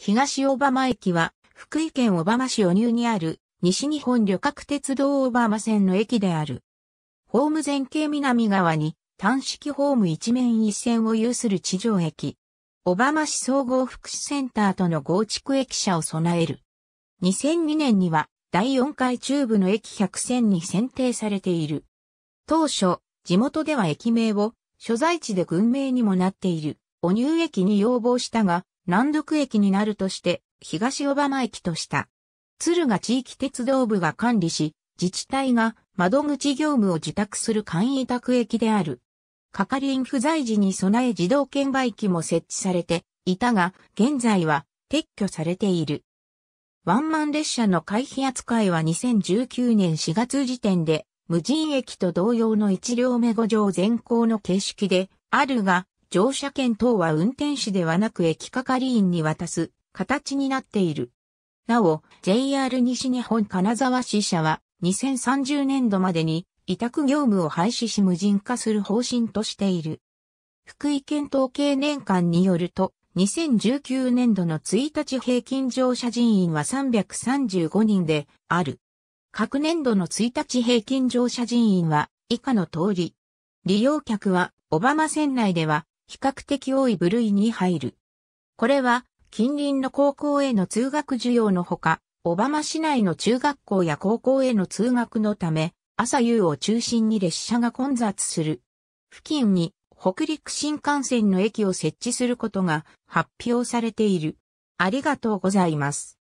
東小浜駅は、福井県小浜市お入にある、西日本旅客鉄道小浜線の駅である。ホーム前景南側に、単式ホーム一面一線を有する地上駅。小浜市総合福祉センターとの合築駅舎を備える。2002年には、第4回中部の駅100線に選定されている。当初、地元では駅名を、所在地で群名にもなっている、お入駅に要望したが、南独駅になるとして、東小浜駅とした。敦賀地域鉄道部が管理し、自治体が窓口業務を受託する簡易委託駅である。係員不在時に備え自動券売機も設置されていたが、現在は撤去されている。ワンマン列車の回避扱いは2019年4月時点で、無人駅と同様の1両目5乗全行の形式であるが、乗車券等は運転士ではなく駅係員に渡す形になっている。なお、JR 西日本金沢支社は2030年度までに委託業務を廃止し無人化する方針としている。福井県統計年間によると、2019年度の1日平均乗車人員は335人である。各年度の1日平均乗車人員は以下の通り。利用客は、小浜船内では比較的多い部類に入る。これは近隣の高校への通学需要のほか、小浜市内の中学校や高校への通学のため、朝夕を中心に列車が混雑する。付近に北陸新幹線の駅を設置することが発表されている。ありがとうございます。